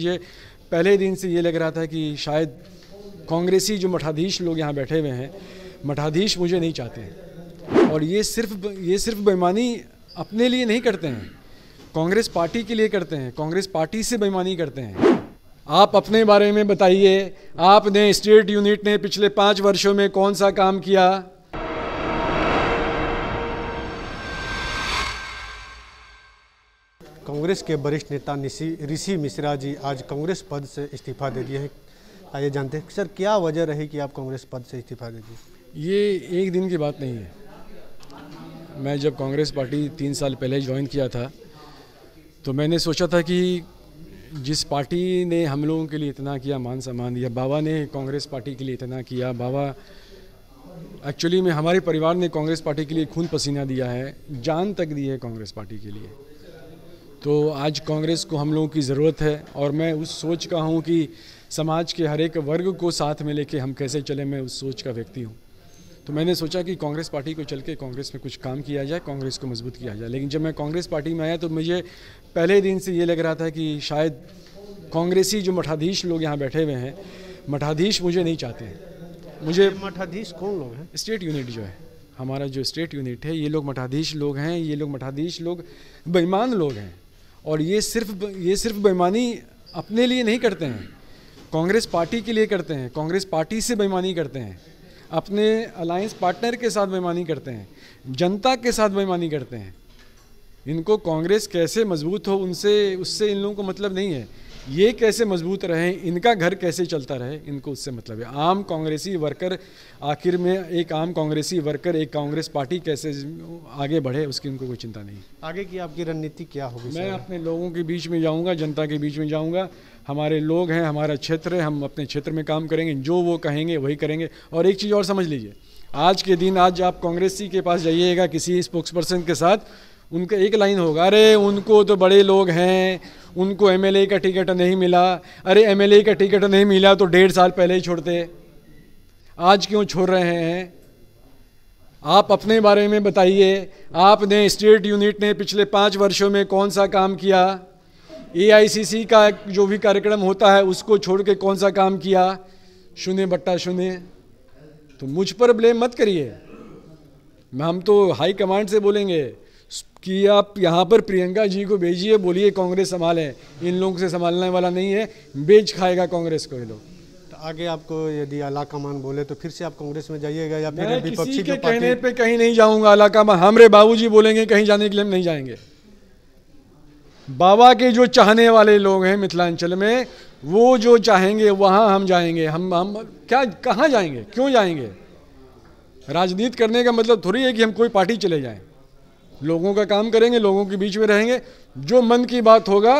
ये पहले दिन से ये लग रहा था कि शायद कांग्रेसी जो मठाधीश लोग यहाँ बैठे हुए हैं मठाधीश मुझे नहीं चाहते हैं और ये सिर्फ ये सिर्फ बेईमानी अपने लिए नहीं करते हैं कांग्रेस पार्टी के लिए करते हैं कांग्रेस पार्टी से बेईमानी करते हैं आप अपने बारे में बताइए आपने स्टेट यूनिट ने पिछले पाँच वर्षों में कौन सा काम किया कांग्रेस के वरिष्ठ नेता ऋषि मिश्रा जी आज कांग्रेस पद से इस्तीफा दे दिए हैं आइए जानते हैं सर क्या वजह रही कि आप कांग्रेस पद से इस्तीफा दे दिए ये एक दिन की बात नहीं है मैं जब कांग्रेस पार्टी तीन साल पहले ज्वाइन किया था तो मैंने सोचा था कि जिस पार्टी ने हम लोगों के लिए इतना किया मान सम्मान दिया बाबा ने कांग्रेस पार्टी के लिए इतना किया बाबा एक्चुअली में हमारे परिवार ने कांग्रेस पार्टी के लिए खून पसीना दिया है जान तक दी है कांग्रेस पार्टी के लिए तो आज कांग्रेस को हम लोगों की ज़रूरत है और मैं उस सोच का हूँ कि समाज के हर एक वर्ग को साथ में लेके हम कैसे चले मैं उस सोच का व्यक्ति हूँ तो मैंने सोचा कि कांग्रेस पार्टी को चल के कांग्रेस में कुछ काम किया जाए कांग्रेस को मजबूत किया जाए लेकिन जब मैं कांग्रेस पार्टी में आया तो मुझे पहले दिन से ये लग रहा था कि शायद कांग्रेसी जो मठाधीश लोग यहाँ बैठे हुए हैं मठाधीश मुझे नहीं चाहते हैं मुझे मठाधीश कौन लोग हैं स्टेट यूनिट जो है हमारा जो स्टेट यूनिट है ये लोग मठाधीश लोग हैं ये लोग मठाधीश लोग बेईमान लोग हैं और ये सिर्फ ये सिर्फ बेईमानी अपने लिए नहीं करते हैं कांग्रेस पार्टी के लिए करते हैं कांग्रेस पार्टी से बेईमानी करते हैं अपने अलायंस पार्टनर के साथ बेईमानी करते हैं जनता के साथ बेईमानी करते हैं इनको कांग्रेस कैसे मजबूत हो उनसे उससे इन लोगों को मतलब नहीं है ये कैसे मजबूत रहें इनका घर कैसे चलता रहे इनको उससे मतलब है आम कांग्रेसी वर्कर आखिर में एक आम कांग्रेसी वर्कर एक कांग्रेस पार्टी कैसे आगे बढ़े उसकी उनको कोई चिंता नहीं आगे की आपकी रणनीति क्या होगी मैं अपने लोगों के बीच में जाऊँगा जनता के बीच में जाऊँगा हमारे लोग हैं हमारा क्षेत्र है हम अपने क्षेत्र में काम करेंगे जो वो कहेंगे वही करेंगे और एक चीज़ और समझ लीजिए आज के दिन आज आप कांग्रेसी के पास जाइएगा किसी स्पोक्स पर्सन के साथ उनका एक लाइन होगा अरे उनको तो बड़े लोग हैं उनको एम का टिकट नहीं मिला अरे एम का टिकट नहीं मिला तो डेढ़ साल पहले ही छोड़ते आज क्यों छोड़ रहे हैं आप अपने बारे में बताइए आपने स्टेट यूनिट ने पिछले पाँच वर्षों में कौन सा काम किया ए का जो भी कार्यक्रम होता है उसको छोड़ के कौन सा काम किया शून्य बट्टा शून्य तो मुझ पर ब्लेम मत करिए हम तो हाई कमांड से बोलेंगे कि आप यहाँ पर प्रियंका जी को भेजिए बोलिए कांग्रेस संभाले इन लोगों से संभालने वाला नहीं है बेच खाएगा कांग्रेस को ये लोग तो आगे आपको यदि अला कमान बोले तो फिर से आप कांग्रेस में जाइएगा या फिर विपक्षी के कहने पे कहीं नहीं जाऊंगा आला कमान हमरे बाबूजी बोलेंगे कहीं जाने के लिए हम नहीं जाएंगे बाबा के जो चाहने वाले लोग हैं मिथिलांचल में वो जो चाहेंगे वहाँ हम जाएंगे हम हम क्या कहाँ जाएंगे क्यों जाएंगे राजनीति करने का मतलब थोड़ी है कि हम कोई पार्टी चले जाएं लोगों का काम करेंगे लोगों के बीच में रहेंगे जो मन की बात होगा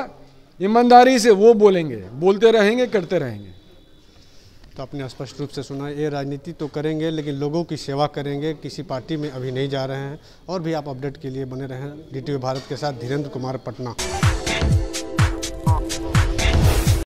ईमानदारी से वो बोलेंगे बोलते रहेंगे करते रहेंगे तो आपने स्पष्ट रूप से सुना ये राजनीति तो करेंगे लेकिन लोगों की सेवा करेंगे किसी पार्टी में अभी नहीं जा रहे हैं और भी आप अपडेट के लिए बने रहें डी भारत के साथ धीरेन्द्र कुमार पटना